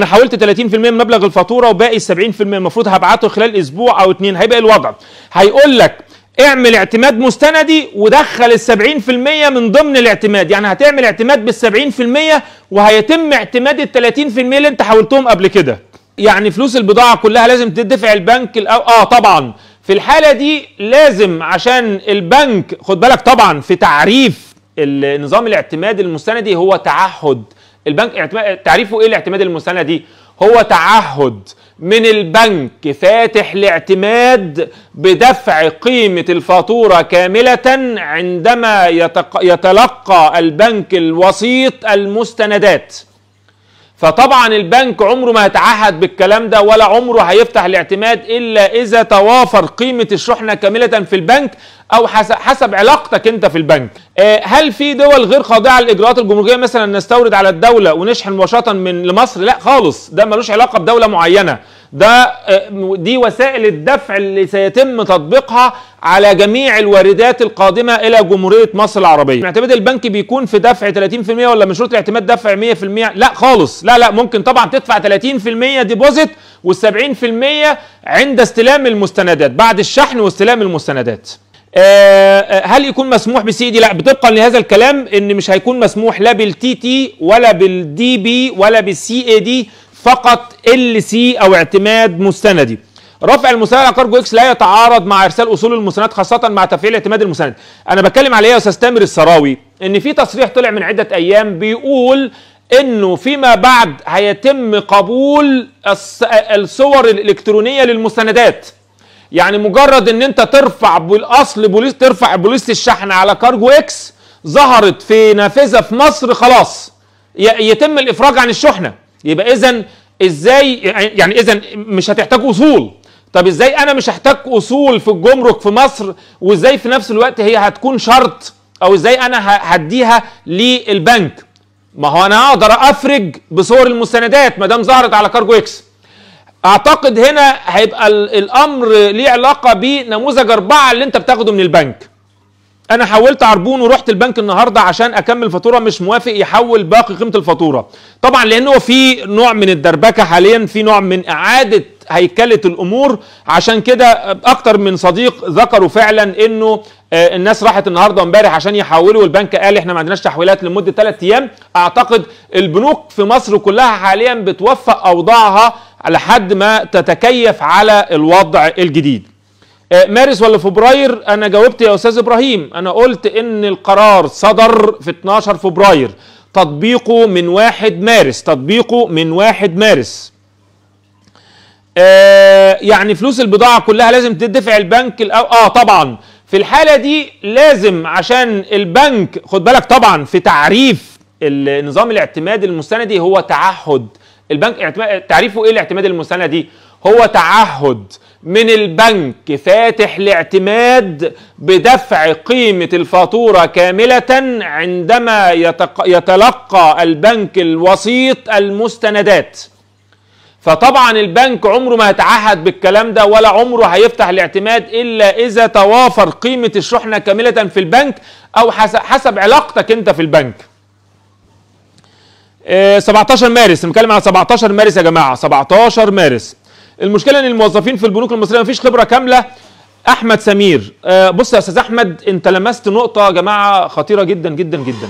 انا حولت 30% من مبلغ الفاتوره وباقي 70% المفروض هبعته خلال اسبوع او اتنين هيبقى إيه الوضع هيقول لك اعمل اعتماد مستندي ودخل ال 70% من ضمن الاعتماد يعني هتعمل اعتماد بال 70% وهيتم اعتماد ال 30% اللي انت حولتهم قبل كده يعني فلوس البضاعه كلها لازم تدفع البنك اه طبعا في الحاله دي لازم عشان البنك خد بالك طبعا في تعريف النظام الاعتماد المستندي هو تعهد البنك تعريفه ايه الاعتماد المستند دي هو تعهد من البنك فاتح الاعتماد بدفع قيمة الفاتورة كاملة عندما يتلقى البنك الوسيط المستندات فطبعا البنك عمره ما هيتعهد بالكلام ده ولا عمره هيفتح الاعتماد إلا إذا توافر قيمة الشحنة كاملة في البنك أو حسب علاقتك أنت في البنك آه، هل في دول غير خاضعه للاجراءات الجمركيه مثلا نستورد على الدوله ونشحن مباشره من لمصر لا خالص ده ملوش علاقه بدوله معينه ده آه، دي وسائل الدفع اللي سيتم تطبيقها على جميع الواردات القادمه الى جمهوريه مصر العربيه معتمد البنك بيكون في دفع 30% ولا من شروط الاعتماد دفع 100% لا خالص لا لا ممكن طبعا تدفع 30% ديبوزيت وال70% عند استلام المستندات بعد الشحن واستلام المستندات آه، آه، هل يكون مسموح بالسي دي لا طبقا لهذا الكلام ان مش هيكون مسموح لا بالتي تي ولا بالدي بي ولا بالسي اي دي فقط ال سي او اعتماد مستندي رفع المستند على كارجو اكس لا يتعارض مع ارسال اصول المسند خاصه مع تفعيل اعتماد المسند انا بتكلم على ايه يا استاذ تامر السراوي ان في تصريح طلع من عده ايام بيقول انه فيما بعد هيتم قبول الصور الالكترونيه للمستندات يعني مجرد ان انت ترفع بالاصل بوليس ترفع بوليس الشحن على كارجو اكس ظهرت في نافذه في مصر خلاص يتم الافراج عن الشحنه يبقى اذا ازاي يعني اذا مش هتحتاج اصول طب ازاي انا مش هحتاج اصول في الجمرك في مصر وازاي في نفس الوقت هي هتكون شرط او ازاي انا هديها للبنك ما هو انا اقدر افرج بصور المستندات ما دام ظهرت على كارجو اكس اعتقد هنا هيبقى الامر ليه علاقه بنموذج اربعه اللي انت بتاخده من البنك انا حولت عربون ورحت البنك النهارده عشان اكمل فاتوره مش موافق يحول باقي قيمه الفاتوره طبعا لانه في نوع من الدربكه حاليا في نوع من اعاده هيكله الامور عشان كده اكتر من صديق ذكروا فعلا انه آه، الناس راحت النهارده وامبارح عشان يحولوا والبنك قال احنا ما عندناش تحويلات لمده 3 ايام اعتقد البنوك في مصر كلها حاليا بتوفق اوضاعها على حد ما تتكيف على الوضع الجديد آه، مارس ولا فبراير انا جاوبت يا استاذ ابراهيم انا قلت ان القرار صدر في 12 فبراير تطبيقه من 1 مارس تطبيقه من 1 مارس آه، يعني فلوس البضاعه كلها لازم تدفع البنك الأو... اه طبعا في الحاله دي لازم عشان البنك خد بالك طبعا في تعريف النظام الاعتمادي المستندي هو تعهد البنك اعتماد تعريفه ايه الاعتماد المستند دي هو تعهد من البنك فاتح الاعتماد بدفع قيمة الفاتورة كاملة عندما يتق... يتلقى البنك الوسيط المستندات فطبعا البنك عمره ما هيتعهد بالكلام ده ولا عمره هيفتح الاعتماد إلا إذا توافر قيمة الشحنة كاملة في البنك أو حسب, حسب علاقتك أنت في البنك 17 آه، مارس نتكلم على 17 مارس يا جماعه 17 مارس المشكله ان الموظفين في البنوك المصريه مفيش خبره كامله احمد سمير آه، بص يا استاذ احمد انت لمست نقطه يا جماعه خطيره جدا جدا جدا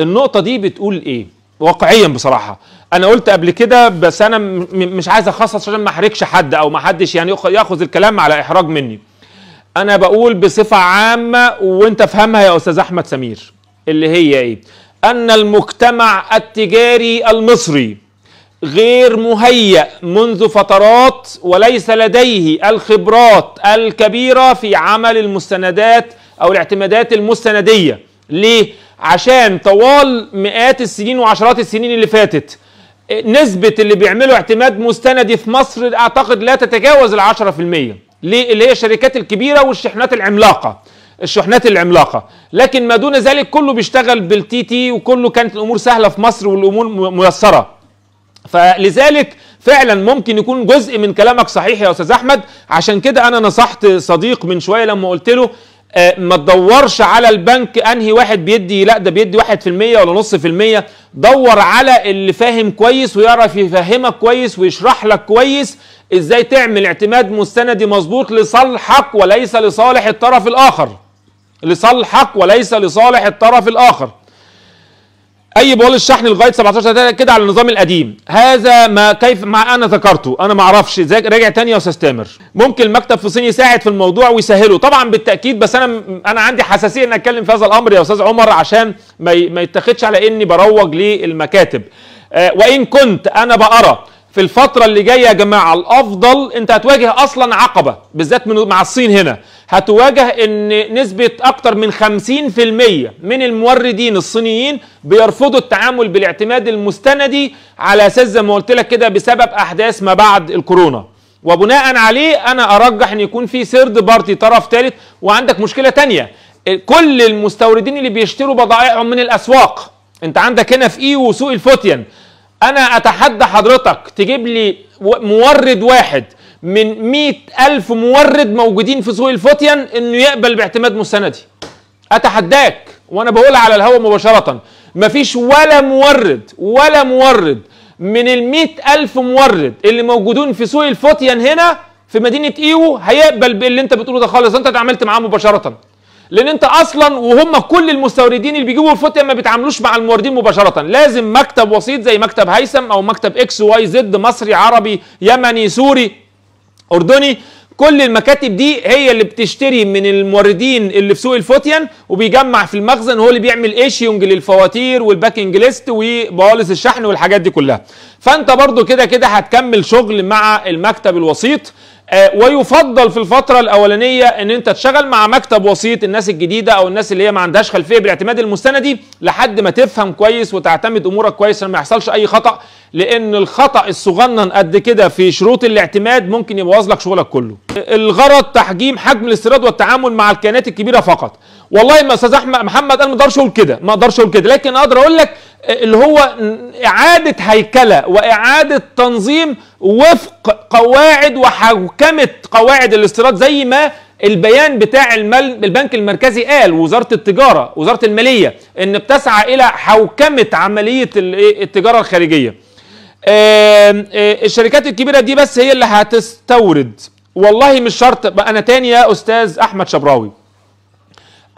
النقطه دي بتقول ايه واقعيا بصراحه انا قلت قبل كده بس انا مش عايز اخصص عشان ما احرجش حد او ما حدش يعني ياخذ الكلام على احراج مني انا بقول بصفه عامه وانت فهمها يا استاذ احمد سمير اللي هي ايه أن المجتمع التجاري المصري غير مهيأ منذ فترات وليس لديه الخبرات الكبيرة في عمل المستندات أو الاعتمادات المستندية ليه؟ عشان طوال مئات السنين وعشرات السنين اللي فاتت نسبة اللي بيعملوا اعتماد مستندي في مصر أعتقد لا تتجاوز العشرة في المية ليه؟ اللي هي الشركات الكبيرة والشحنات العملاقة الشحنات العملاقه لكن ما دون ذلك كله بيشتغل بالتي تي وكله كانت الامور سهله في مصر والامور ميسره فلذلك فعلا ممكن يكون جزء من كلامك صحيح يا استاذ احمد عشان كده انا نصحت صديق من شويه لما قلت له آه، ما تدورش على البنك انهي واحد بيدي لا ده بيدي 1% ولا نص في المية دور على اللي فاهم كويس ويعرف يفهمك كويس ويشرح لك كويس ازاي تعمل اعتماد مستندي مظبوط لصالحك وليس لصالح الطرف الاخر لصالحك وليس لصالح الطرف الآخر اي بول الشحن لغايه 17 كده على النظام القديم هذا ما كيف ما انا ذكرته انا ما اعرفش راجع تاني تامر ممكن المكتب في الصين يساعد في الموضوع ويسهله طبعا بالتاكيد بس انا انا عندي حساسيه ان اتكلم في هذا الامر يا استاذ عمر عشان ما ما يتاخدش على اني بروج للمكاتب آه، وان كنت انا بقرا في الفتره اللي جايه يا جماعه الافضل انت هتواجه اصلا عقبه بالذات من مع الصين هنا هتواجه ان نسبة اكتر من 50% من الموردين الصينيين بيرفضوا التعامل بالاعتماد المستندي على اساس زي ما قلت لك كده بسبب احداث ما بعد الكورونا وبناء عليه انا ارجح ان يكون في سيرد بارتي طرف ثالث وعندك مشكلة تانية كل المستوردين اللي بيشتروا بضائعهم من الاسواق انت عندك هنا في ايه وسوق الفوتيان انا اتحدى حضرتك تجيب لي مورد واحد من مئة ألف مورد موجودين في سوق الفتيان إنه يقبل باعتماد مستندي أتحداك وأنا بقولها على الهواء مباشرة مفيش ولا مورد ولا مورد من المئة ألف مورد اللي موجودون في سوق الفتيان هنا في مدينة إيو هيقبل باللي أنت بتقوله ده خالص أنت اتعاملت معاه مباشرة لان انت اصلا وهم كل المستوردين اللي بيجيبوا الفوتيه ما بيتعاملوش مع الموردين مباشره لازم مكتب وسيط زي مكتب هيثم او مكتب اكس واي زد مصري عربي يمني سوري اردني كل المكاتب دي هي اللي بتشتري من الموردين اللي في سوق الفوتيان وبيجمع في المخزن هو اللي بيعمل ايشيونج للفواتير والباكنج ليست وبوالص الشحن والحاجات دي كلها فانت برضو كده كده هتكمل شغل مع المكتب الوسيط آه، ويفضل في الفترة الأولانية إن أنت تشتغل مع مكتب وسيط الناس الجديدة أو الناس اللي هي ما عندهاش خلفية بالاعتماد المستندي لحد ما تفهم كويس وتعتمد أمورك كويس ما يحصلش أي خطأ لأن الخطأ الصغنن قد كده في شروط الاعتماد ممكن يبوظ لك شغلك كله. الغرض تحجيم حجم الاستيراد والتعامل مع الكيانات الكبيرة فقط. والله ما أستاذ أحمد محمد أنا ما أقدرش أقول كده، ما أقدرش أقول كده، لكن أقدر أقول لك اللي هو إعادة هيكلة وإعادة تنظيم وفق قواعد وحوكمة قواعد الاستيراد زي ما البيان بتاع المل... البنك المركزي قال وزارة التجارة وزارة المالية إن بتسعى إلى حوكمة عملية التجارة الخارجية الشركات الكبيرة دي بس هي اللي هتستورد والله مش شرط بقى أنا تاني يا أستاذ أحمد شبراوي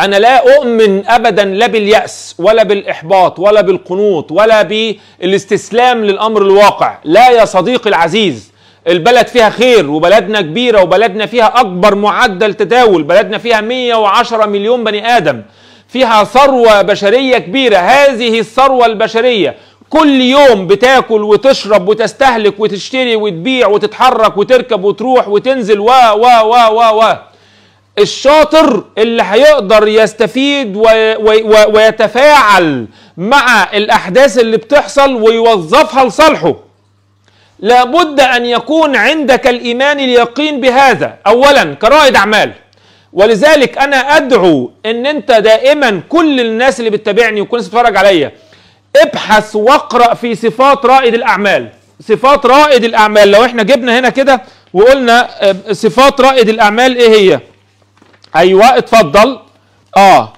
أنا لا أؤمن أبدا لا باليأس ولا بالإحباط ولا بالقنوط ولا بالاستسلام للأمر الواقع لا يا صديقي العزيز البلد فيها خير وبلدنا كبيرة وبلدنا فيها أكبر معدل تداول بلدنا فيها 110 مليون بني آدم فيها ثروة بشرية كبيرة هذه الثروة البشرية كل يوم بتاكل وتشرب وتستهلك وتشتري وتبيع وتتحرك وتركب وتروح وتنزل و و و و, و. الشاطر اللي هيقدر يستفيد ويتفاعل مع الأحداث اللي بتحصل ويوظفها لصالحه لابد أن يكون عندك الإيمان اليقين بهذا أولا كرائد أعمال ولذلك أنا أدعو أن أنت دائما كل الناس اللي بتتابعني وكل الناس بتتفرج عليا ابحث واقرأ في صفات رائد الأعمال صفات رائد الأعمال لو احنا جبنا هنا كده وقلنا آه، صفات رائد الأعمال إيه هي؟ ايوه اتفضل اه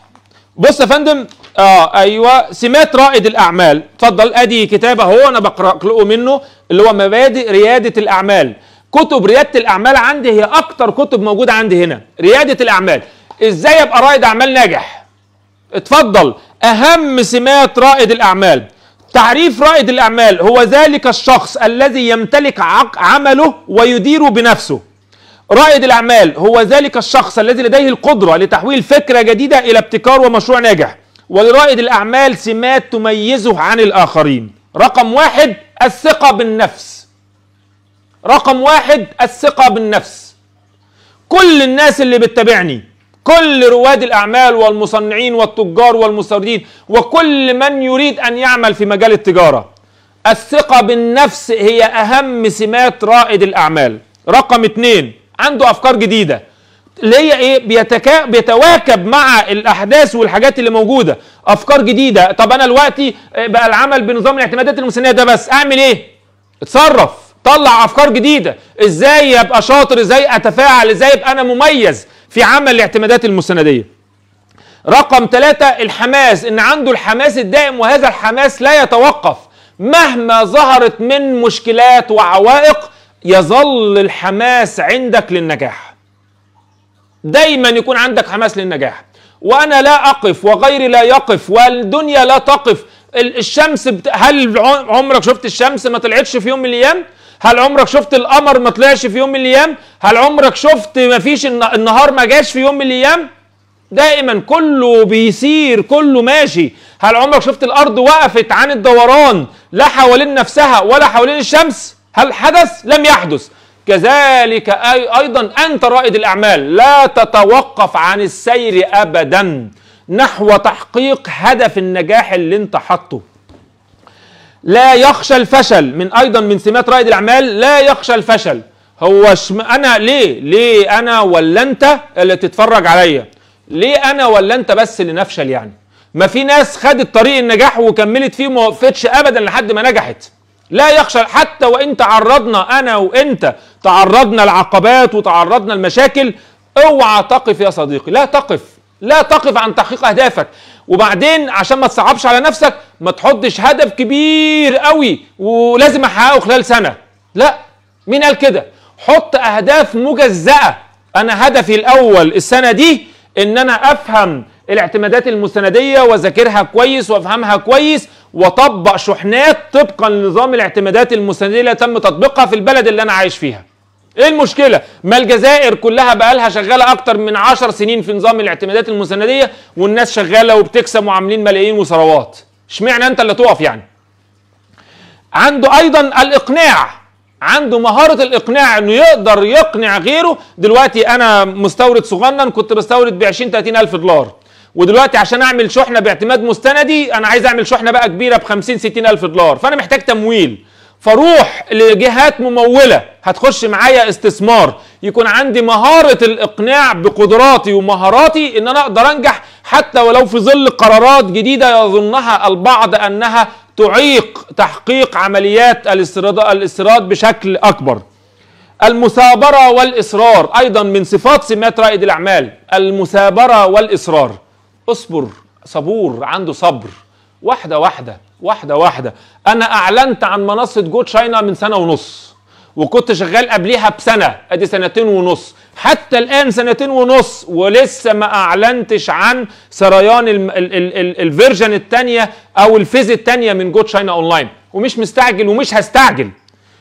بص يا فندم اه ايوه سمات رائد الاعمال اتفضل ادي كتاب اهو انا بقرا له منه اللي هو مبادئ رياده الاعمال كتب رياده الاعمال عندي هي اكتر كتب موجوده عندي هنا رياده الاعمال ازاي ابقى رائد اعمال ناجح اتفضل اهم سمات رائد الاعمال تعريف رائد الاعمال هو ذلك الشخص الذي يمتلك عمله ويديره بنفسه رائد الأعمال هو ذلك الشخص الذي لديه القدرة لتحويل فكرة جديدة إلى ابتكار ومشروع ناجح ولرائد الأعمال سمات تميزه عن الآخرين رقم واحد الثقة بالنفس رقم واحد الثقة بالنفس كل الناس اللي بتتابعني كل رواد الأعمال والمصنعين والتجار والمستوردين وكل من يريد أن يعمل في مجال التجارة الثقة بالنفس هي أهم سمات رائد الأعمال رقم اثنين عنده افكار جديده اللي هي ايه بيتكا بيتواكب مع الاحداث والحاجات اللي موجوده افكار جديده طب انا دلوقتي آه، بقى العمل بنظام الاعتمادات المسنيه ده بس اعمل ايه اتصرف طلع افكار جديده ازاي ابقى شاطر ازاي اتفاعل ازاي ابقى انا مميز في عمل الاعتمادات المسنديه رقم ثلاثة الحماس ان عنده الحماس الدائم وهذا الحماس لا يتوقف مهما ظهرت من مشكلات وعوائق يظل الحماس عندك للنجاح دايما يكون عندك حماس للنجاح وانا لا اقف وغيري لا يقف والدنيا لا تقف الشمس بت... هل عمرك شفت الشمس ما طلعتش في يوم من الايام هل عمرك شفت القمر ما طلعش في يوم من الايام هل عمرك شفت ما فيش النهار ما جاش في يوم من الايام دائما كله بيسير كله ماشي هل عمرك شفت الارض وقفت عن الدوران لا حوالين نفسها ولا حوالين الشمس هل حدث لم يحدث كذلك أيضا أنت رائد الأعمال لا تتوقف عن السير أبدا نحو تحقيق هدف النجاح اللي انت حاطه لا يخشى الفشل من أيضا من سمات رائد الأعمال لا يخشى الفشل هو شم... أنا ليه ليه أنا ولا أنت اللي تتفرج عليا ليه أنا ولا أنت بس اللي نفشل يعني ما في ناس خدت طريق النجاح وكملت فيه وما وقفتش أبدا لحد ما نجحت لا يخشى حتى وان تعرضنا انا وانت تعرضنا لعقبات وتعرضنا لمشاكل اوعى تقف يا صديقي لا تقف لا تقف عن تحقيق اهدافك وبعدين عشان ما تصعبش على نفسك ما تحطش هدف كبير قوي ولازم احققه خلال سنه لا مين قال كده حط اهداف مجزاه انا هدفي الاول السنه دي ان انا افهم الاعتمادات المستنديه واذاكرها كويس وافهمها كويس وطبق شحنات طبقا لنظام الاعتمادات المسندة اللي تم تطبيقها في البلد اللي أنا عايش فيها ايه المشكله ما الجزائر كلها بقالها شغاله اكتر من عشر سنين في نظام الاعتمادات المسنديه والناس شغاله وبتكسب وعاملين ملايين وثروات اشمعنى انت اللي تقف يعني عنده ايضا الاقناع عنده مهاره الاقناع انه يقدر يقنع غيره دلوقتي انا مستورد صغنن كنت بستورد ب 20 30 الف دولار ودلوقتي عشان اعمل شحنه باعتماد مستندي انا عايز اعمل شحنه بقى كبيره ب 50 60 الف دولار فانا محتاج تمويل فاروح لجهات مموله هتخش معايا استثمار يكون عندي مهاره الاقناع بقدراتي ومهاراتي ان انا اقدر انجح حتى ولو في ظل قرارات جديده يظنها البعض انها تعيق تحقيق عمليات الاستيراد الاستيراد بشكل اكبر المثابره والاصرار ايضا من صفات سمات رائد الاعمال المثابره والاصرار اصبر صبور عنده صبر واحده واحده واحده واحده انا اعلنت عن منصه جو تشاينا من سنه ونص وكنت شغال قبليها بسنه ادي سنتين ونص حتى الان سنتين ونص ولسه ما اعلنتش عن سريان الفيرجن الثانيه او الفيز الثانيه من جو تشاينا اونلاين ومش مستعجل ومش هستعجل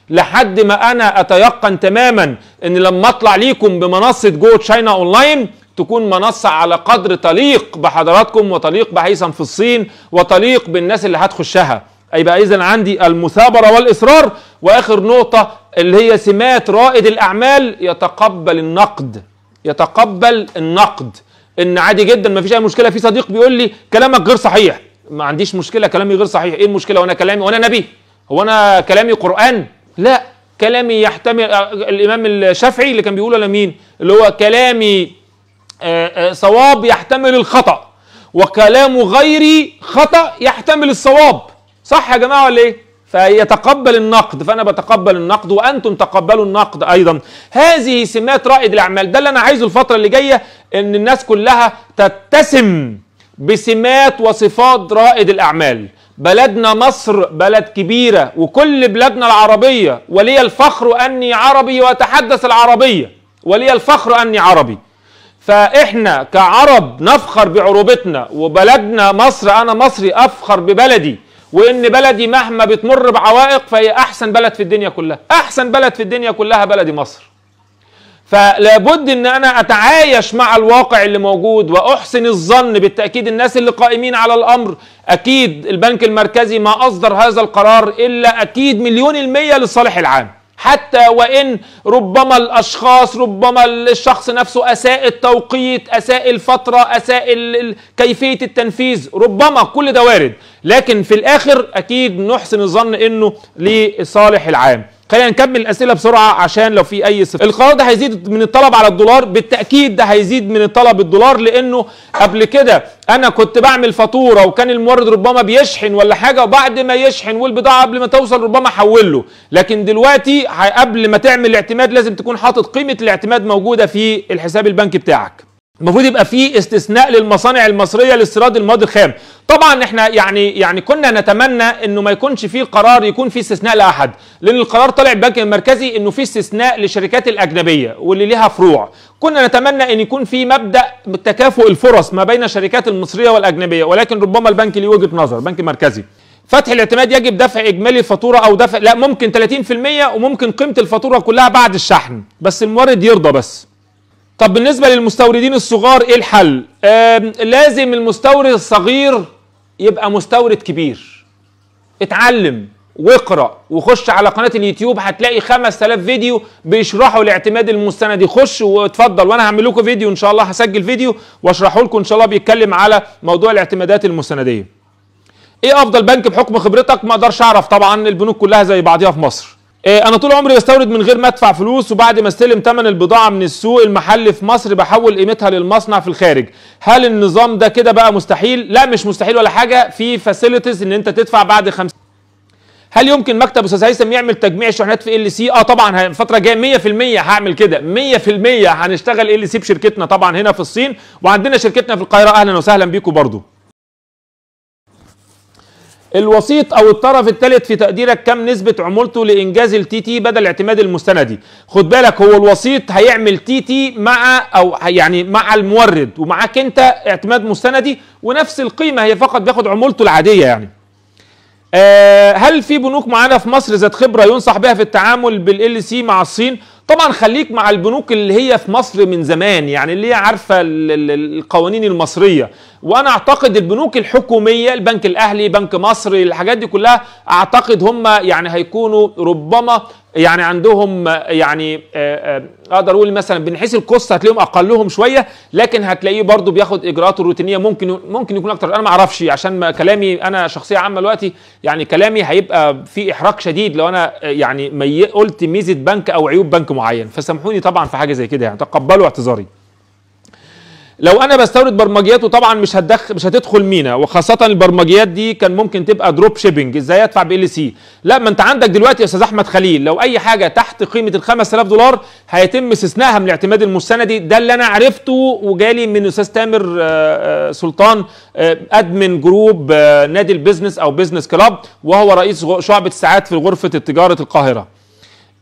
لحد ما انا اتيقن تماما ان لما اطلع ليكم بمنصه جو تشاينا اونلاين تكون منصة على قدر طليق بحضراتكم وطليق بهيثم في الصين وطليق بالناس اللي هتخشها بقى إذا عندي المثابرة والإصرار وآخر نقطة اللي هي سمات رائد الأعمال يتقبل النقد يتقبل النقد ان عادي جدا ما فيش اي مشكله في صديق بيقول لي كلامك غير صحيح ما عنديش مشكله كلامي غير صحيح ايه المشكله وانا كلامي وانا نبي هو انا كلامي قران لا كلامي يحتمل آه، الامام الشافعي اللي كان بيقوله لمين اللي هو كلامي صواب آه، آه، يحتمل الخطأ وكلام غيري خطأ يحتمل الصواب صح يا جماعة ولا إيه؟ فيتقبل النقد فأنا بتقبل النقد وأنتم تقبلوا النقد أيضا هذه سمات رائد الأعمال ده اللي أنا عايزه الفترة اللي جاية إن الناس كلها تتسم بسمات وصفات رائد الأعمال بلدنا مصر بلد كبيرة وكل بلادنا العربية ولي الفخر أني عربي وأتحدث العربية ولي الفخر أني عربي فاحنا كعرب نفخر بعروبتنا وبلدنا مصر انا مصري افخر ببلدي وان بلدي مهما بتمر بعوائق فهي احسن بلد في الدنيا كلها احسن بلد في الدنيا كلها بلدي مصر فلابد ان انا اتعايش مع الواقع اللي موجود واحسن الظن بالتاكيد الناس اللي قائمين على الامر اكيد البنك المركزي ما اصدر هذا القرار الا اكيد مليون الميه للصالح العام حتى وان ربما الاشخاص ربما الشخص نفسه اساء التوقيت اساء الفتره اساء كيفيه التنفيذ ربما كل ده وارد لكن في الاخر اكيد نحسن الظن انه لصالح العام خلينا نكمل الاسئله بسرعه عشان لو في اي صفر القرار ده هيزيد من الطلب على الدولار بالتاكيد ده هيزيد من الطلب الدولار لانه قبل كده انا كنت بعمل فاتوره وكان المورد ربما بيشحن ولا حاجه وبعد ما يشحن والبضاعه قبل ما توصل ربما حوله لكن دلوقتي قبل ما تعمل الاعتماد لازم تكون حاطط قيمه الاعتماد موجوده في الحساب البنكي بتاعك المفروض يبقى في استثناء للمصانع المصريه لاستيراد المواد الخام طبعا احنا يعني يعني كنا نتمنى انه ما يكونش في قرار يكون في استثناء لاحد لان القرار طلع البنك المركزي انه في استثناء للشركات الاجنبيه واللي ليها فروع كنا نتمنى ان يكون في مبدا تكافؤ الفرص ما بين الشركات المصريه والاجنبيه ولكن ربما البنك ليه وجهه نظر بنك مركزي فتح الاعتماد يجب دفع اجمالي الفاتوره او دفع لا ممكن 30% وممكن قيمه الفاتوره كلها بعد الشحن بس المورد يرضى بس طب بالنسبه للمستوردين الصغار ايه الحل لازم المستورد الصغير يبقى مستورد كبير اتعلم واقرا وخش على قناه اليوتيوب هتلاقي 5000 فيديو بيشرحوا الاعتماد المستندي خش واتفضل وانا هعمل لكم فيديو ان شاء الله هسجل فيديو واشرحه لكم ان شاء الله بيتكلم على موضوع الاعتمادات المستنديه ايه افضل بنك بحكم خبرتك ما اقدرش اعرف طبعا البنوك كلها زي بعضيها في مصر إيه، انا طول عمري بستورد من غير ما ادفع فلوس وبعد ما استلم ثمن البضاعه من السوق المحلي في مصر بحول قيمتها للمصنع في الخارج هل النظام ده كده بقى مستحيل لا مش مستحيل ولا حاجه في فاسيلتيز ان انت تدفع بعد 50 هل يمكن مكتب استاذ هيثم يعمل تجميع شحنات في ال سي اه طبعا الفتره الجايه 100% هعمل كده 100% هنشتغل ال سي بشركتنا طبعا هنا في الصين وعندنا شركتنا في القاهره اهلا وسهلا بيكم برضو الوسيط او الطرف الثالث في تقديرك كم نسبه عمولته لانجاز التي تي بدل الاعتماد المستندي خد بالك هو الوسيط هيعمل تي تي مع او يعني مع المورد ومعاك انت اعتماد مستندي ونفس القيمه هي فقط بياخد عمولته العاديه يعني آه هل في بنوك معانا في مصر ذات خبره ينصح بها في التعامل بالال سي مع الصين طبعا خليك مع البنوك اللي هي في مصر من زمان يعني اللي هي عارفه القوانين المصريه وانا اعتقد البنوك الحكوميه البنك الاهلي بنك مصر الحاجات دي كلها اعتقد هم يعني هيكونوا ربما يعني عندهم يعني آه، آه، اقدر اقول مثلا من حيث الكوست هتلاقيهم اقلهم شويه لكن هتلاقيه برضو بياخد اجراءاته الروتينيه ممكن ممكن يكون اكتر انا ما اعرفش عشان ما كلامي انا شخصيه عامه دلوقتي يعني كلامي هيبقى في احراج شديد لو انا آه، يعني قلت ميزه بنك او عيوب بنك معين فسامحوني طبعا في حاجه زي كده يعني تقبلوا اعتذاري لو انا بستورد برمجيات وطبعا مش هتدخل مش هتدخل مينا وخاصه البرمجيات دي كان ممكن تبقى دروب شيبنج ازاي ادفع بي ال سي لا ما انت عندك دلوقتي يا استاذ احمد خليل لو اي حاجه تحت قيمه ال 5000 دولار هيتم استثنائها من الاعتماد المستندي ده اللي انا عرفته وجالي من الاستاذ تامر آه، آه، سلطان ادمن آه، جروب نادي البيزنس او بيزنس كلاب وهو رئيس شعبه الساعات في غرفه تجاره القاهره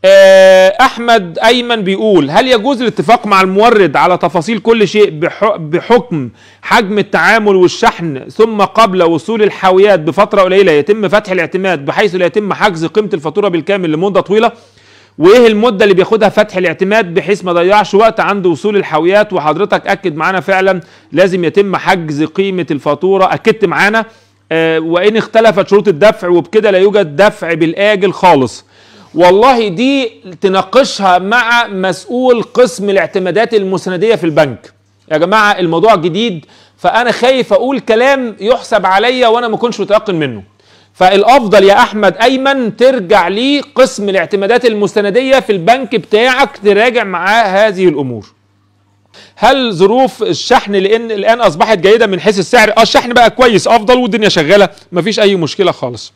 آه، احمد ايمن بيقول هل يجوز الاتفاق مع المورد على تفاصيل كل شيء بحكم حجم التعامل والشحن ثم قبل وصول الحاويات بفتره قليله يتم فتح الاعتماد بحيث لا يتم حجز قيمه الفاتوره بالكامل لمده طويله وايه المده اللي بياخدها فتح الاعتماد بحيث ما ضيعش وقت عند وصول الحاويات وحضرتك اكد معانا فعلا لازم يتم حجز قيمه الفاتوره اكدت معانا آه، وان اختلفت شروط الدفع وبكده لا يوجد دفع بالاجل خالص والله دي تناقشها مع مسؤول قسم الاعتمادات المسنديه في البنك يا جماعه الموضوع جديد فانا خايف اقول كلام يحسب عليا وانا ما كنتش متيقن منه فالافضل يا احمد ايمن ترجع لي قسم الاعتمادات المستنديه في البنك بتاعك تراجع معاه هذه الامور هل ظروف الشحن لان الان اصبحت جيده من حيث السعر اه الشحن بقى كويس افضل والدنيا شغاله مفيش اي مشكله خالص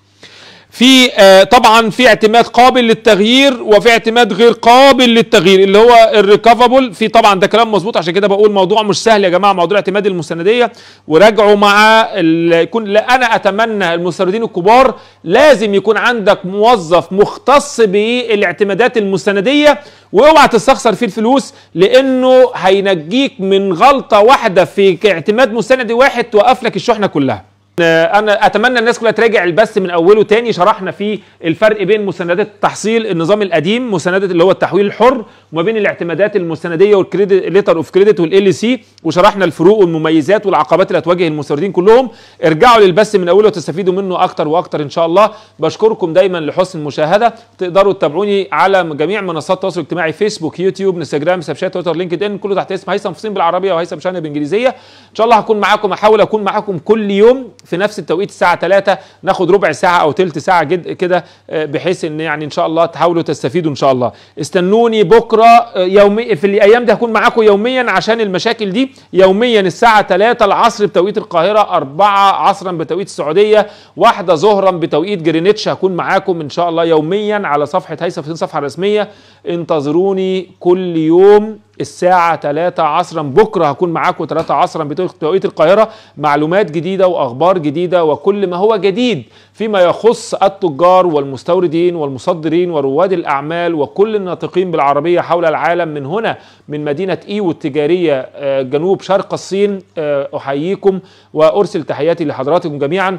في آه، طبعا في اعتماد قابل للتغيير وفي اعتماد غير قابل للتغيير اللي هو الريكفابل في طبعا ده كلام مظبوط عشان كده بقول موضوع مش سهل يا جماعه موضوع اعتماد المستنديه وراجعوا مع يكون لا انا اتمنى المستندين الكبار لازم يكون عندك موظف مختص بالاعتمادات المستنديه واوعى تستخسر فيه الفلوس لانه هينجيك من غلطه واحده في اعتماد مستندي واحد توقف لك الشحنه كلها آه، انا اتمنى الناس كلها تراجع البث من اوله تاني شرحنا فيه الفرق بين مستندات التحصيل النظام القديم مستندات اللي هو التحويل الحر وما بين الاعتمادات المستنديه والكريدت ليتر اوف كريدت والال سي وشرحنا الفروق والمميزات والعقبات اللي هتواجه المستوردين كلهم ارجعوا للبث من اوله وتستفيدوا منه اكتر واكتر ان شاء الله بشكركم دايما لحسن المشاهده تقدروا تتابعوني على جميع منصات التواصل الاجتماعي فيسبوك يوتيوب انستجرام سناب شات تويتر لينكد ان كله تحت اسم هيثم فصين بالعربيه وهيثم شانه بالانجليزيه ان شاء الله هكون معاكم احاول اكون معاكم كل يوم في نفس التوقيت الساعه 3 ناخد ربع ساعه او ثلث ساعه كده آه، بحيث ان يعني ان شاء الله تحاولوا تستفيدوا ان شاء الله استنوني بكره آه، يومي في الايام دي هكون معاكم يوميا عشان المشاكل دي يوميا الساعه 3 العصر بتوقيت القاهره 4 عصرا بتوقيت السعوديه 1 ظهرا بتوقيت جرينتش هكون معاكم ان شاء الله يوميا على صفحه هيثم الصفحه الرسميه انتظروني كل يوم الساعة 3 عصرا بكرة هكون معاكم 3 عصرا بتوقيت القاهرة معلومات جديدة وأخبار جديدة وكل ما هو جديد فيما يخص التجار والمستوردين والمصدرين ورواد الأعمال وكل الناطقين بالعربية حول العالم من هنا من مدينة إيو التجارية آه، جنوب شرق الصين آه، أحييكم وأرسل تحياتي لحضراتكم جميعا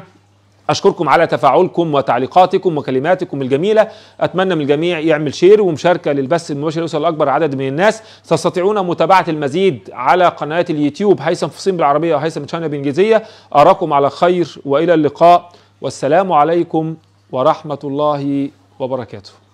أشكركم على تفاعلكم وتعليقاتكم وكلماتكم الجميلة أتمنى من الجميع يعمل شير ومشاركة للبث المباشر يوصل لأكبر عدد من الناس تستطيعون متابعة المزيد على قناة اليوتيوب هيثم فصين بالعربية وهيثم تشانا بالإنجليزية أراكم على خير وإلى اللقاء والسلام عليكم ورحمة الله وبركاته